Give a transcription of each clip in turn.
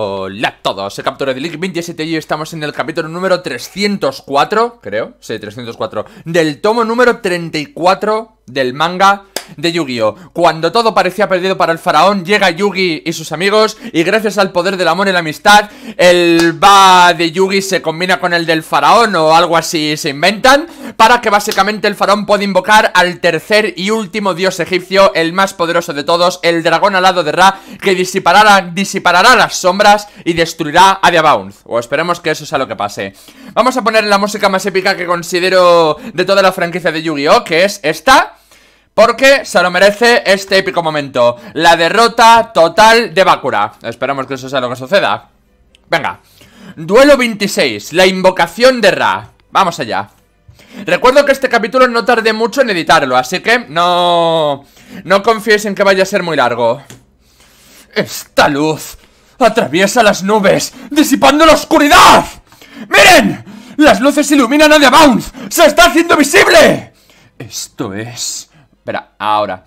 Hola a todos, Se Captura de Link 27 y este estamos en el capítulo número 304, creo, sí, 304, del tomo número 34 del manga de Yu-Gi-Oh! Cuando todo parecía perdido para el faraón, llega Yugi y sus amigos, y gracias al poder del amor y la amistad, el va de Yugi se combina con el del faraón o algo así se inventan, para que básicamente el faraón pueda invocar al tercer y último dios egipcio, el más poderoso de todos, el dragón alado de Ra, que disipará, disipará las sombras y destruirá a Diabounce. O esperemos que eso sea lo que pase. Vamos a poner la música más épica que considero de toda la franquicia de Yu-Gi-Oh, que es esta. Porque se lo merece este épico momento La derrota total de Bakura Esperamos que eso sea lo que suceda Venga Duelo 26, la invocación de Ra Vamos allá Recuerdo que este capítulo no tardé mucho en editarlo Así que no... No confíes en que vaya a ser muy largo Esta luz Atraviesa las nubes Disipando la oscuridad ¡Miren! Las luces iluminan a The ¡Se está haciendo visible! Esto es... Espera, ahora.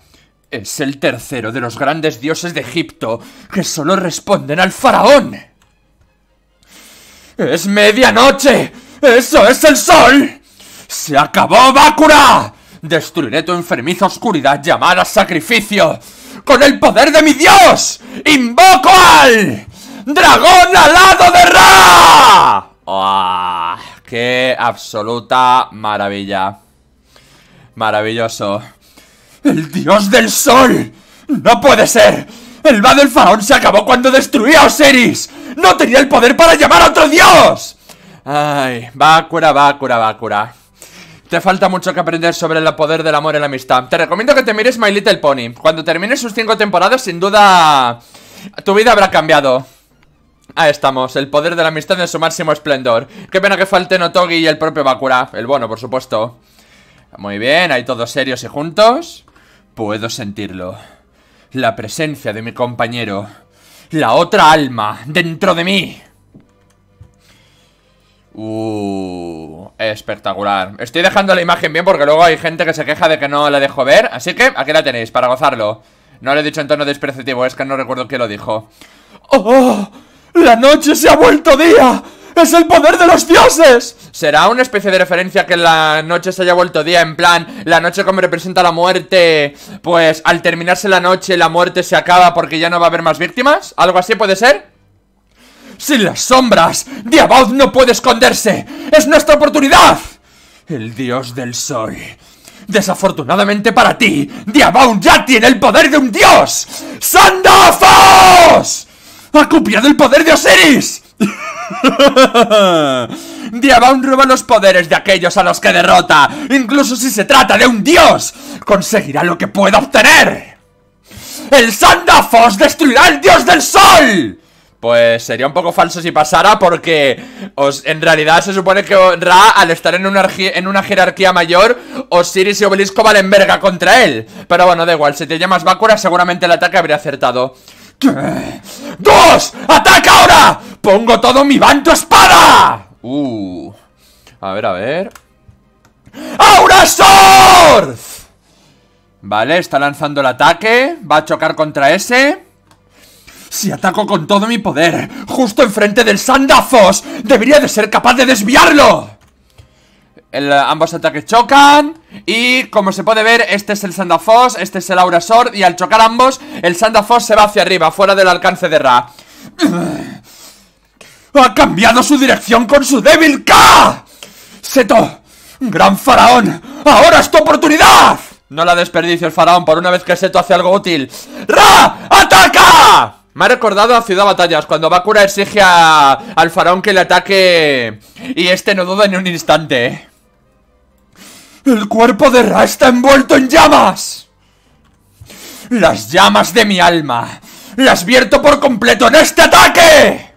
Es el tercero de los grandes dioses de Egipto que solo responden al faraón. ¡Es medianoche! ¡Eso es el sol! ¡Se acabó Bakura! Destruiré tu enfermiza oscuridad llamada sacrificio. ¡Con el poder de mi dios! ¡Invoco al... ¡Dragón alado de Ra! ¡Ah! ¡Qué absoluta maravilla! Maravilloso. ¡El dios del sol! ¡No puede ser! ¡El va del faraón se acabó cuando destruía a Osiris! ¡No tenía el poder para llamar a otro dios! Ay, Bakura, Bakura, Bakura. Te falta mucho que aprender sobre el poder del amor y la amistad. Te recomiendo que te mires My Little Pony. Cuando termines sus cinco temporadas, sin duda... Tu vida habrá cambiado. Ahí estamos, el poder de la amistad en su máximo esplendor. Qué pena que falten Otogi y el propio Bakura. El bueno, por supuesto. Muy bien, ahí todos serios y juntos. Puedo sentirlo. La presencia de mi compañero. La otra alma dentro de mí. Uh, espectacular. Estoy dejando la imagen bien porque luego hay gente que se queja de que no la dejo ver. Así que aquí la tenéis para gozarlo. No lo he dicho en tono despreciativo, es que no recuerdo quién lo dijo. ¡Oh! ¡La noche se ha vuelto día! ¡Es el poder de los dioses! ¿Será una especie de referencia que la noche se haya vuelto día? En plan, la noche como representa la muerte, pues al terminarse la noche la muerte se acaba porque ya no va a haber más víctimas. ¿Algo así puede ser? ¡Sin las sombras! ¡Diabaud no puede esconderse! ¡Es nuestra oportunidad! El dios del sol... Desafortunadamente para ti, Diabaun ya tiene el poder de un dios. ¡Sandafos! ¡Ha copiado el poder de Osiris! Diabón roba los poderes de aquellos a los que derrota. Incluso si se trata de un dios, conseguirá lo que pueda obtener. ¡El Sandafos destruirá al dios del sol! Pues sería un poco falso si pasara porque os, en realidad se supone que Ra, al estar en una, en una jerarquía mayor, Osiris y Obelisco valen verga contra él. Pero bueno, da igual, si te llamas Bakura seguramente el ataque habría acertado. ¡Dos! ¡Ataca ahora! ¡Pongo todo mi banto espada! Uh. A ver, a ver. ¡Aura Vale, está lanzando el ataque. Va a chocar contra ese. Si ataco con todo mi poder, justo enfrente del Sandafos, debería de ser capaz de desviarlo. Eh, ambos ataques chocan Y como se puede ver, este es el Sandafoss, Este es el Aura Y al chocar ambos, el Sandafoss se va hacia arriba Fuera del alcance de Ra ¡Ha cambiado su dirección con su débil K! ¡Seto! ¡Gran faraón! ¡Ahora es tu oportunidad! No la desperdicio el faraón, por una vez que Seto hace algo útil ¡Ra! ¡Ataca! Me ha recordado a Ciudad Batallas, cuando Bakura exige al faraón que le ataque... Y este no duda ni un instante eh. El cuerpo de Ra está envuelto en llamas. Las llamas de mi alma. Las vierto por completo en este ataque.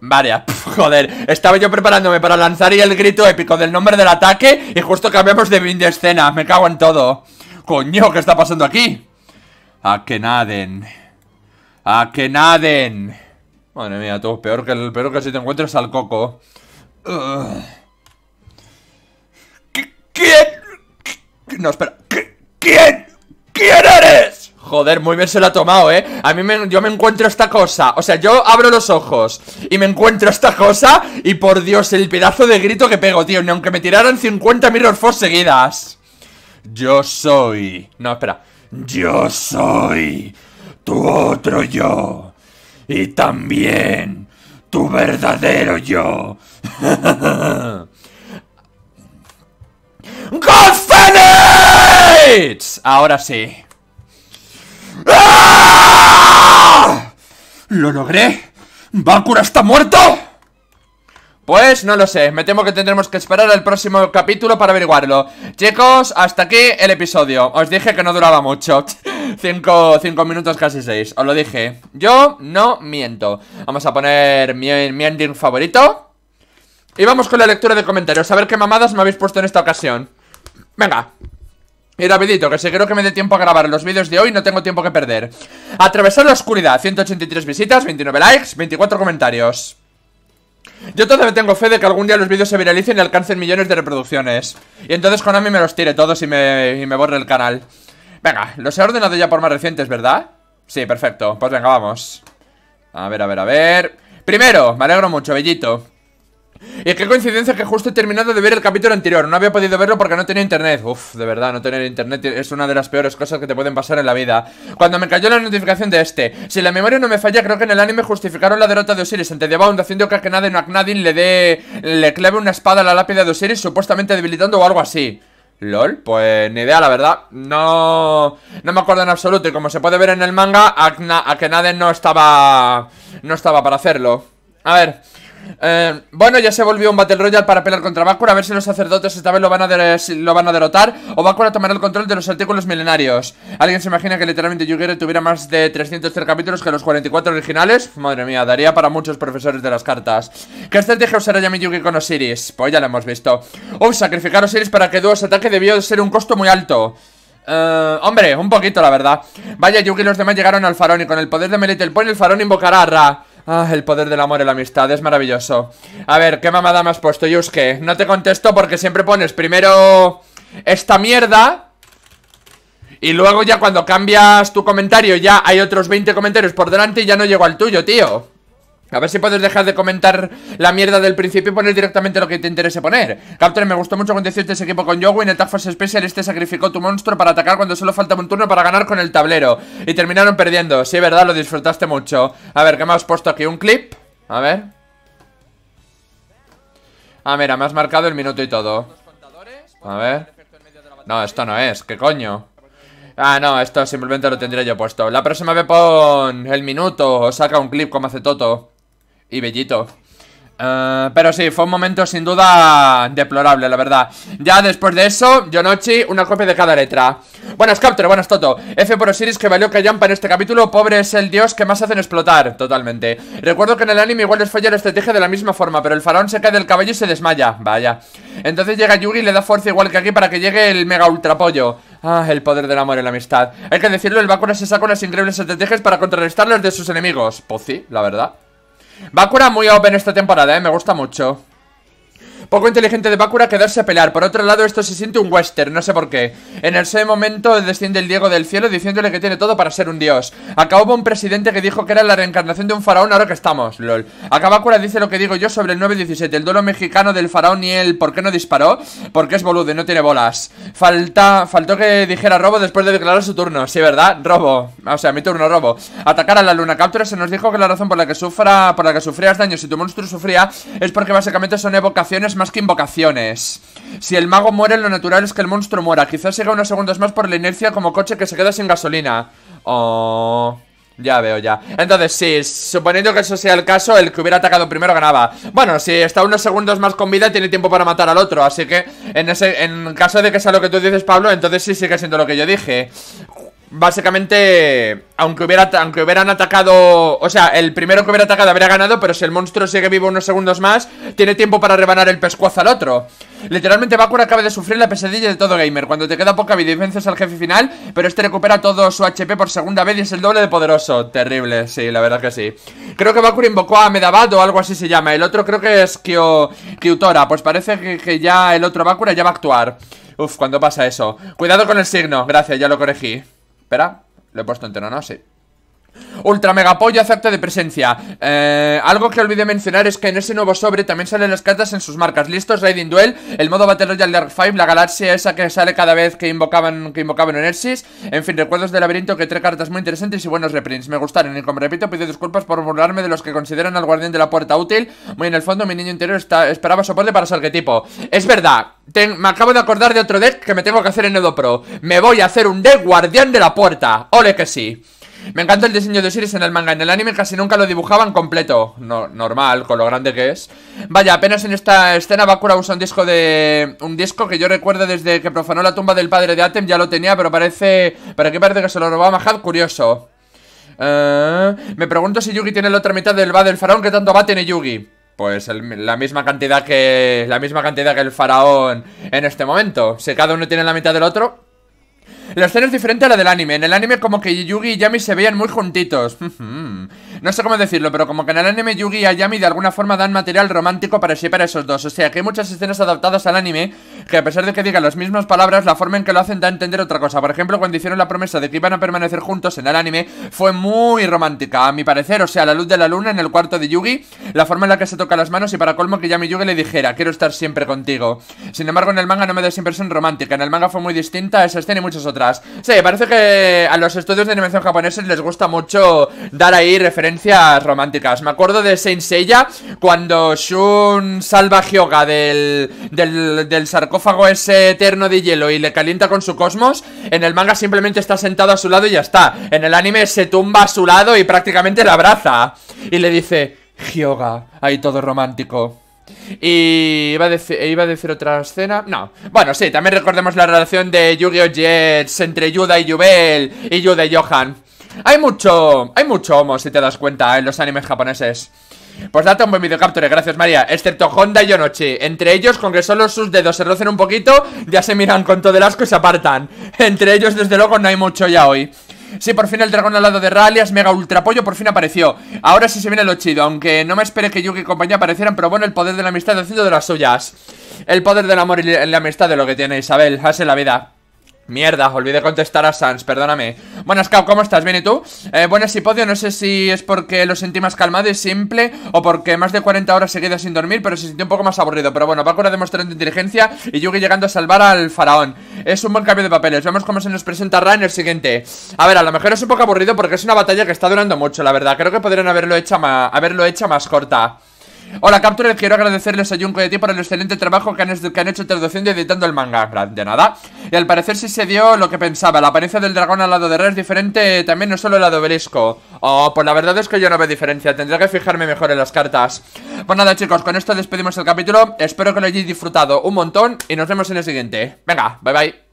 Vale, joder, estaba yo preparándome para lanzar y el grito épico del nombre del ataque y justo cambiamos de, de escena, me cago en todo. Coño, ¿qué está pasando aquí? A que naden. A que naden. Madre mía, todo peor que el peor que si te encuentras al coco. No, espera. ¿Quién? ¿Quién eres? Joder, muy bien se lo ha tomado, ¿eh? A mí me, yo me encuentro esta cosa O sea, yo abro los ojos Y me encuentro esta cosa Y por Dios, el pedazo de grito que pego, tío Ni aunque me tiraran 50 Mirror Force seguidas Yo soy... No, espera Yo soy... Tu otro yo Y también... Tu verdadero yo ¡Gol! Ahora sí. ¡Ah! ¿Lo logré? ¿Bakura está muerto? Pues no lo sé, me temo que tendremos que esperar el próximo capítulo para averiguarlo Chicos, hasta aquí el episodio Os dije que no duraba mucho cinco minutos casi seis, os lo dije Yo no miento Vamos a poner mi, mi ending favorito Y vamos con la lectura de comentarios A ver qué mamadas me habéis puesto en esta ocasión Venga y rapidito, que si quiero que me dé tiempo a grabar los vídeos de hoy, no tengo tiempo que perder. Atravesar la oscuridad, 183 visitas, 29 likes, 24 comentarios. Yo todavía tengo fe de que algún día los vídeos se viralicen y alcancen millones de reproducciones. Y entonces Konami me los tire todos y me, y me borre el canal. Venga, los he ordenado ya por más recientes, ¿verdad? Sí, perfecto. Pues venga, vamos. A ver, a ver, a ver. Primero, me alegro mucho, Bellito. Y qué coincidencia que justo he terminado de ver el capítulo anterior No había podido verlo porque no tenía internet Uf, de verdad, no tener internet es una de las peores cosas que te pueden pasar en la vida Cuando me cayó la notificación de este Si la memoria no me falla, creo que en el anime justificaron la derrota de Osiris Ante Bound haciendo que Akenade Aknadin le dé... Le clave una espada a la lápida de Osiris Supuestamente debilitando o algo así LOL, pues ni idea, la verdad No... No me acuerdo en absoluto Y como se puede ver en el manga Akenade no estaba... No estaba para hacerlo A ver... Eh, bueno, ya se volvió un Battle Royale para pelear contra Bakura A ver si los sacerdotes esta vez lo van, a derrotar O Bakura tomará el control de los artículos milenarios ¿Alguien se imagina que literalmente Yugire tuviera más de 303 capítulos que los 44 originales? Madre mía, daría para muchos profesores de las cartas ¿Qué estrategia usará Yami Yugi con Osiris? Pues ya lo hemos visto Uf, sacrificar a Osiris para que dos ataque debió ser un costo muy alto eh, hombre, un poquito la verdad Vaya, Yugi y los demás llegaron al farón Y con el poder de el Point el farón invocará a Ra Ah, el poder del amor y la amistad, es maravilloso A ver, ¿qué mamada me has puesto, Yusuke? No te contesto porque siempre pones primero esta mierda y luego ya cuando cambias tu comentario ya hay otros 20 comentarios por delante y ya no llego al tuyo, tío a ver si puedes dejar de comentar la mierda del principio y poner directamente lo que te interese poner. Captain, me gustó mucho cuando hiciste ese equipo con y en el Task Force Special. Este sacrificó tu monstruo para atacar cuando solo faltaba un turno para ganar con el tablero. Y terminaron perdiendo. Sí, verdad, lo disfrutaste mucho. A ver, ¿qué me has puesto aquí? ¿Un clip? A ver. Ah, mira, me has marcado el minuto y todo. A ver. No, esto no es. ¿Qué coño? Ah, no, esto simplemente lo tendría yo puesto. La próxima vez pon el minuto o saca un clip como hace Toto y Bellito. Eh, pero sí, fue un momento sin duda deplorable, la verdad Ya después de eso, Yonochi, una copia de cada letra Buenas Captor, buenas Toto F por Osiris que valió que Jump en este capítulo Pobre es el dios que más hacen explotar, totalmente Recuerdo que en el anime igual les falla la estrategia de la misma forma Pero el faraón se cae del caballo y se desmaya, vaya Entonces llega Yugi y le da fuerza igual que aquí para que llegue el mega ultra pollo Ah, el poder del amor y la amistad Hay que decirlo, el Bakura se saca unas increíbles estrategias para contrarrestar los de sus enemigos Pozzi, pues la verdad Bakura muy open esta temporada, eh, me gusta mucho poco inteligente de Bakura quedarse a pelear Por otro lado, esto se siente un western, no sé por qué. En ese momento desciende el Diego del cielo diciéndole que tiene todo para ser un dios. Acá hubo un presidente que dijo que era la reencarnación de un faraón ahora que estamos, lol. Acá Bakura dice lo que digo yo sobre el 917, el duelo mexicano del faraón y el por qué no disparó, porque es boludo y no tiene bolas. Falta, faltó que dijera robo después de declarar su turno, sí, ¿verdad? Robo. O sea, mi turno, robo. Atacar a la luna captura se nos dijo que la razón por la que sufra, por la que sufrías daños si tu monstruo sufría es porque básicamente son evocaciones más que invocaciones. Si el mago muere, lo natural es que el monstruo muera. Quizás siga unos segundos más por la inercia como coche que se queda sin gasolina. Oh... Ya veo, ya. Entonces, sí, suponiendo que eso sea el caso, el que hubiera atacado primero ganaba. Bueno, si está unos segundos más con vida, tiene tiempo para matar al otro. Así que, en ese en caso de que sea lo que tú dices, Pablo, entonces sí sigue siendo lo que yo dije. Básicamente, aunque, hubiera, aunque hubieran atacado... O sea, el primero que hubiera atacado habría ganado, pero si el monstruo sigue vivo unos segundos más, tiene tiempo para rebanar el pescuazo al otro. Literalmente, Bakura acaba de sufrir la pesadilla de todo gamer, cuando te queda poca vida y vences al jefe final, pero este recupera todo su HP por segunda vez y es el doble de poderoso. Terrible, sí, la verdad que sí. Creo que Bakura invocó a Medabad o algo así se llama. El otro creo que es Kyo, Kyutora, pues parece que ya el otro Bakura ya va a actuar. Uf, cuando pasa eso. Cuidado con el signo, gracias, ya lo corregí. Espera, lo he puesto entero, ¿no? Sí. Ultra mega apoyo de presencia eh, Algo que olvidé mencionar es que en ese nuevo sobre También salen las cartas en sus marcas Listos, Raiding Duel, el modo Battle Royale Dark Five, La galaxia esa que sale cada vez que invocaban Que invocaban En fin, recuerdos del laberinto que tres cartas muy interesantes Y buenos reprints, me gustaron y como repito Pido disculpas por burlarme de los que consideran al guardián de la puerta útil Muy en el fondo mi niño interior está, Esperaba soporte para su tipo Es verdad, me acabo de acordar de otro deck Que me tengo que hacer en Edo Pro Me voy a hacer un deck guardián de la puerta Ole que sí me encanta el diseño de Osiris en el manga. En el anime casi nunca lo dibujaban completo. No, normal, con lo grande que es. Vaya, apenas en esta escena Bakura usa un disco de. Un disco que yo recuerdo desde que profanó la tumba del padre de Atem, ya lo tenía, pero parece. ¿para aquí parece que se lo robó a Mahad, curioso. Eh, me pregunto si Yugi tiene la otra mitad del va del faraón que tanto va tiene Yugi. Pues la misma cantidad que. La misma cantidad que el faraón en este momento. Si cada uno tiene la mitad del otro. La escena es diferente a la del anime. En el anime como que Yugi y Yami se veían muy juntitos. no sé cómo decirlo, pero como que en el anime Yugi y Yami de alguna forma dan material romántico para sí para esos dos. O sea, que hay muchas escenas adaptadas al anime que a pesar de que digan las mismas palabras, la forma en que lo hacen da a entender otra cosa. Por ejemplo, cuando hicieron la promesa de que iban a permanecer juntos en el anime, fue muy romántica, a mi parecer. O sea, la luz de la luna en el cuarto de Yugi, la forma en la que se toca las manos y para colmo que Yami Yugi le dijera, quiero estar siempre contigo. Sin embargo, en el manga no me da esa impresión romántica. En el manga fue muy distinta esa escena y muchas otras. Sí, parece que a los estudios de animación japoneses les gusta mucho dar ahí referencias románticas. Me acuerdo de Saint Seiya cuando Shun salva a Hyoga del, del, sarcófago ese eterno de hielo y le calienta con su cosmos. En el manga simplemente está sentado a su lado y ya está. En el anime se tumba a su lado y prácticamente la abraza. Y le dice, Hyoga, ahí todo romántico. Y iba a, decir, otra escena. No. Bueno, sí, también recordemos la relación de Yu-Gi-Oh! Jets entre Yuda y Yubel y Yuda y Johan. Hay mucho, hay mucho homo, si te das cuenta, en los animes japoneses. Pues date un buen video gracias María Excepto Honda y Onochi, Entre ellos, con que solo sus dedos se rocen un poquito Ya se miran con todo el asco y se apartan Entre ellos, desde luego, no hay mucho ya hoy Sí, por fin el dragón al lado de Ralias, mega ultra pollo, por fin apareció. Ahora sí se viene lo chido, aunque no me espere que Yugi y compañía aparecieran, pero bueno, el poder de la amistad haciendo de las suyas. El poder del amor y la amistad de lo que tiene Isabel, hace la vida. Mierda, olvidé contestar a Sans, perdóname Bueno, Cap, ¿cómo estás? ¿Bien y tú? Eh, buenas y podio, no sé si es porque lo sentí más calmado y simple O porque más de 40 horas seguidas sin dormir Pero se sintió un poco más aburrido Pero bueno, Bakura demostrando inteligencia Y Yugi llegando a salvar al faraón Es un buen cambio de papeles Vemos cómo se nos presenta Ra en el siguiente A ver, a lo mejor es un poco aburrido porque es una batalla que está durando mucho, la verdad Creo que podrían haberlo hecho haberlo hecha más corta Hola, Capture, quiero agradecerles a Junko y a ti por el excelente trabajo que han, hecho traduciendo y editando el manga. De nada. Y al parecer sí se dio lo que pensaba. La apariencia del dragón al lado de Rey es diferente también, no solo el lado Obelisco. Oh, pues la verdad es que yo no veo diferencia. Tendré que fijarme mejor en las cartas. Pues nada, chicos, con esto despedimos el capítulo. Espero que lo hayáis disfrutado un montón y nos vemos en el siguiente. Venga, bye bye.